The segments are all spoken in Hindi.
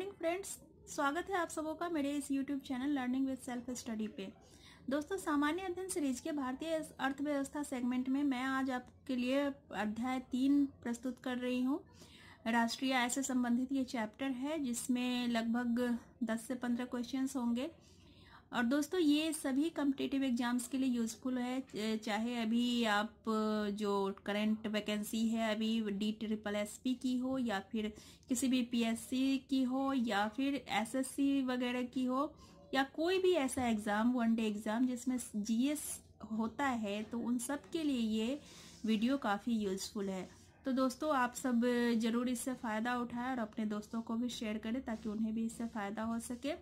मॉर्निंग फ्रेंड्स स्वागत है आप सबों का मेरे इस YouTube channel learning with self study पे दोस्तों सामान्य अध्ययन सीरीज के भारतीय अर्थव्यवस्था सेगमेंट में मैं आज आपके लिए अध्याय तीन प्रस्तुत कर रही हूँ राष्ट्रीय आय से संबंधित ये चैप्टर है जिसमें लगभग दस से पंद्रह क्वेश्चन होंगे और दोस्तों ये सभी कम्पिटेटिव एग्जाम्स के लिए यूज़फुल है चाहे अभी आप जो करंट वैकेंसी है अभी डी ट्रिपल एस पी की हो या फिर किसी भी पीएससी की हो या फिर एसएससी वगैरह की हो या कोई भी ऐसा एग्ज़ाम वन डे एग्ज़ाम जिसमें जीएस होता है तो उन सब के लिए ये वीडियो काफ़ी यूज़फुल है तो दोस्तों आप सब ज़रूर इससे फ़ायदा उठाएं और अपने दोस्तों को भी शेयर करें ताकि उन्हें भी इससे फ़ायदा हो सके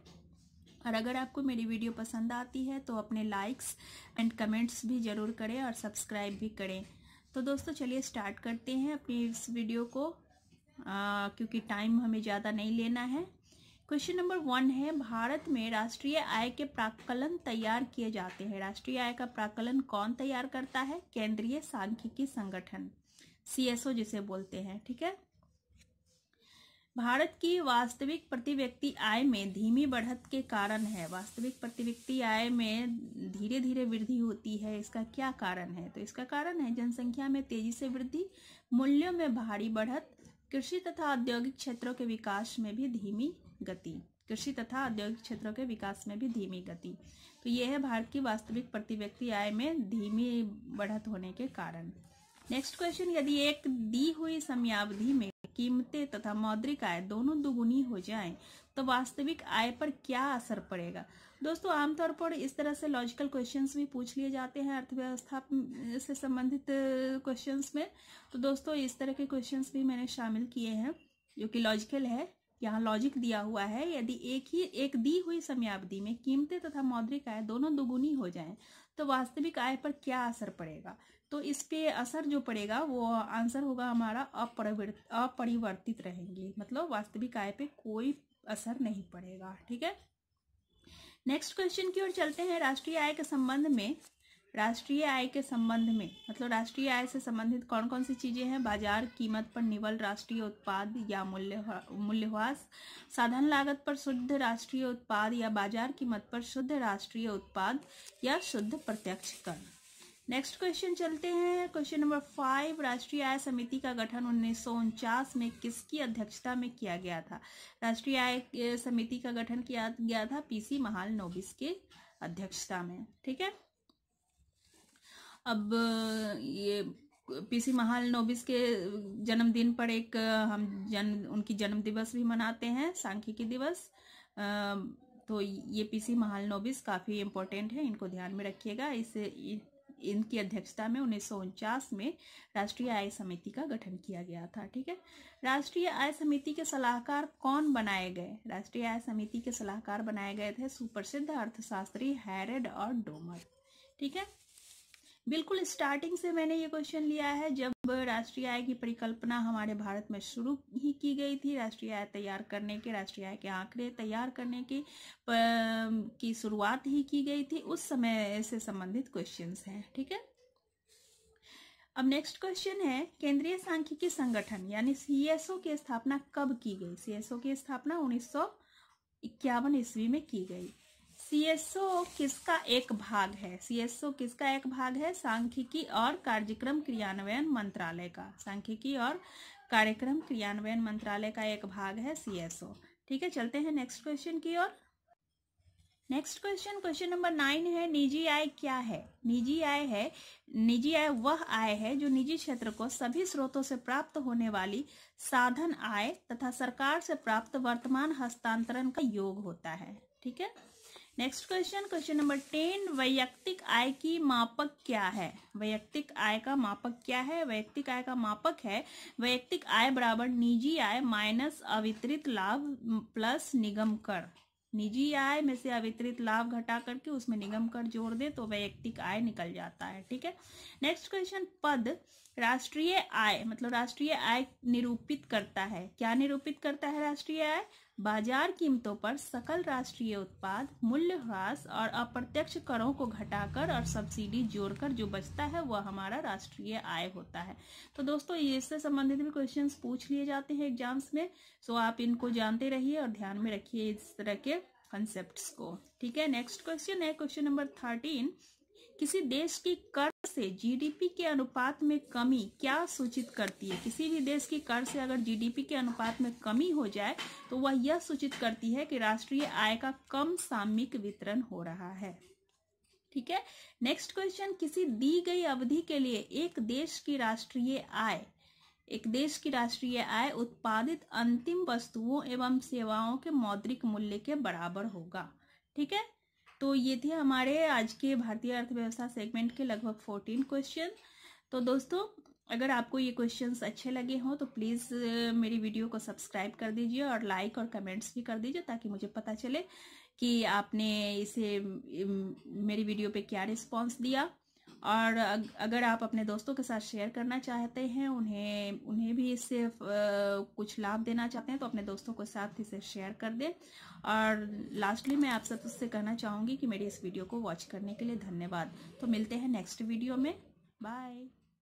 और अगर आपको मेरी वीडियो पसंद आती है तो अपने लाइक्स एंड कमेंट्स भी ज़रूर करें और सब्सक्राइब भी करें तो दोस्तों चलिए स्टार्ट करते हैं अपनी इस वीडियो को आ, क्योंकि टाइम हमें ज़्यादा नहीं लेना है क्वेश्चन नंबर वन है भारत में राष्ट्रीय आय के प्राकलन तैयार किए जाते हैं राष्ट्रीय आय का प्राकलन कौन तैयार करता है केंद्रीय सांख्यिकी संगठन सी जिसे बोलते हैं ठीक है भारत की वास्तविक प्रति व्यक्ति आय में धीमी बढ़त के कारण है वास्तविक प्रति व्यक्ति आय में धीरे धीरे वृद्धि होती है इसका क्या कारण है तो इसका कारण है जनसंख्या में तेजी से वृद्धि मूल्यों में भारी बढ़त कृषि तथा औद्योगिक क्षेत्रों के विकास में भी धीमी गति कृषि तथा औद्योगिक क्षेत्रों के विकास में भी धीमी गति तो ये है भारत की वास्तविक प्रति व्यक्ति आय में धीमी बढ़त होने के कारण नेक्स्ट क्वेश्चन यदि एक दी हुई समयावधि में कीमतें तथा मौद्रिक आय दोनों दुगुनी हो जाएं तो वास्तविक आय पर क्या असर पड़ेगा दोस्तों आमतौर पर इस तरह से लॉजिकल क्वेश्चंस भी पूछ लिए जाते हैं अर्थव्यवस्था से संबंधित क्वेश्चंस में तो दोस्तों इस तरह के क्वेश्चंस भी मैंने शामिल किए हैं जो कि लॉजिकल है यहाँ लॉजिक दिया हुआ है यदि एक ही एक दी हुई समयावधि में कीमतें तथा मौद्रिक आय दोनों दुगुनी हो जाएं तो वास्तविक आय पर क्या असर पड़ेगा तो इस पे असर जो पड़ेगा वो आंसर होगा हमारा अपरिवर्तित अपरिवर्तित रहेंगे मतलब वास्तविक आय पे कोई असर नहीं पड़ेगा ठीक है नेक्स्ट क्वेश्चन की ओर चलते हैं राष्ट्रीय आय के संबंध में राष्ट्रीय आय के संबंध में मतलब राष्ट्रीय आय से संबंधित कौन कौन सी चीज़ें हैं बाजार कीमत पर निवल राष्ट्रीय उत्पाद या मूल्य मूल्यवास साधन लागत पर शुद्ध राष्ट्रीय उत्पाद या बाजार कीमत पर शुद्ध राष्ट्रीय उत्पाद या शुद्ध प्रत्यक्ष कर नेक्स्ट क्वेश्चन चलते हैं क्वेश्चन नंबर फाइव राष्ट्रीय आय समिति का गठन उन्नीस में किसकी अध्यक्षता में किया गया था राष्ट्रीय आय समिति का गठन किया गया था पीसी महाल नोबिस के अध्यक्षता में ठीक है अब ये पीसी महाल नोबिस के जन्मदिन पर एक हम जन्म उनकी जन्म दिवस भी मनाते हैं सांख्यिकी दिवस तो ये पीसी महाल नोबिस काफ़ी इम्पोर्टेंट है इनको ध्यान में रखिएगा इस इनकी अध्यक्षता में उन्नीस में राष्ट्रीय आय समिति का गठन किया गया था ठीक है राष्ट्रीय आय समिति के सलाहकार कौन बनाए गए राष्ट्रीय आय समिति के सलाहकार बनाए गए थे सुप्रसिद्ध अर्थशास्त्री हैरेड और डोमर ठीक है बिल्कुल स्टार्टिंग से मैंने ये क्वेश्चन लिया है जब राष्ट्रीय आय की परिकल्पना हमारे भारत में शुरू ही की गई थी राष्ट्रीय आय तैयार करने के राष्ट्रीय आय के आंकड़े तैयार करने की की शुरुआत ही की गई थी उस समय से संबंधित क्वेश्चन हैं ठीक है अब नेक्स्ट क्वेश्चन है केंद्रीय सांख्यिकी संगठन यानी सीएसओ की स्थापना कब की गई सी की स्थापना उन्नीस ईस्वी में की गई सीएसओ किसका एक भाग है सीएसओ किसका एक भाग है सांख्यिकी और कार्यक्रम क्रियान्वयन मंत्रालय का सांख्यिकी और कार्यक्रम क्रियान्वयन मंत्रालय का एक भाग है सीएसओ ठीक है चलते हैं नेक्स्ट क्वेश्चन की ओर next question question number nine है निजी आय क्या है निजी आय है निजी आय वह आय है जो निजी क्षेत्र को सभी स्रोतों से प्राप्त होने वाली साधन आय तथा सरकार से प्राप्त वर्तमान हस्तांतरण का योग होता है ठीक है next question question number ten वैयक्तिक आय की मापक क्या है वैयक्तिक आय का मापक क्या है वैयक्तिक आय का मापक है वैयक्तिक आय बराबर निजी आय माइनस अवितरित लाभ प्लस निगम कर निजी आय में से अवितरित लाभ घटा करके उसमें निगम कर जोड़ दे तो वैयक्तिक आय निकल जाता है ठीक है नेक्स्ट क्वेश्चन पद राष्ट्रीय आय मतलब राष्ट्रीय आय निरूपित करता है क्या निरूपित करता है राष्ट्रीय आय बाजार कीमतों पर सकल राष्ट्रीय उत्पाद मूल्य ह्रास और अप्रत्यक्ष करों को घटाकर और सब्सिडी जोड़कर जो बचता है वह हमारा राष्ट्रीय आय होता है तो दोस्तों इससे संबंधित भी क्वेश्चंस पूछ लिए जाते हैं एग्जाम्स में सो आप इनको जानते रहिए और ध्यान में रखिए इस तरह के कंसेप्ट को ठीक है नेक्स्ट क्वेश्चन है क्वेश्चन नंबर थर्टीन किसी देश की कर से जीडीपी के अनुपात में कमी क्या सूचित करती है किसी भी देश की कर से अगर जीडीपी के अनुपात में कमी हो जाए तो वह यह सूचित करती है कि राष्ट्रीय आय का कम सामिक वितरण हो रहा है ठीक है नेक्स्ट क्वेश्चन किसी दी गई अवधि के लिए एक देश की राष्ट्रीय आय एक देश की राष्ट्रीय आय उत्पादित अंतिम वस्तुओं एवं सेवाओं के मौद्रिक मूल्य के बराबर होगा ठीक है तो ये थे हमारे आज के भारतीय अर्थव्यवस्था सेगमेंट के लगभग फोर्टीन क्वेश्चन तो दोस्तों अगर आपको ये क्वेश्चंस अच्छे लगे हों तो प्लीज़ मेरी वीडियो को सब्सक्राइब कर दीजिए और लाइक और कमेंट्स भी कर दीजिए ताकि मुझे पता चले कि आपने इसे मेरी वीडियो पे क्या रिस्पांस दिया और अगर आप अपने दोस्तों के साथ शेयर करना चाहते हैं उन्हें उन्हें भी इससे कुछ लाभ देना चाहते हैं तो अपने दोस्तों के साथ इसे शेयर कर दें और लास्टली मैं आप सब उससे कहना चाहूँगी कि मेरी इस वीडियो को वॉच करने के लिए धन्यवाद तो मिलते हैं नेक्स्ट वीडियो में बाय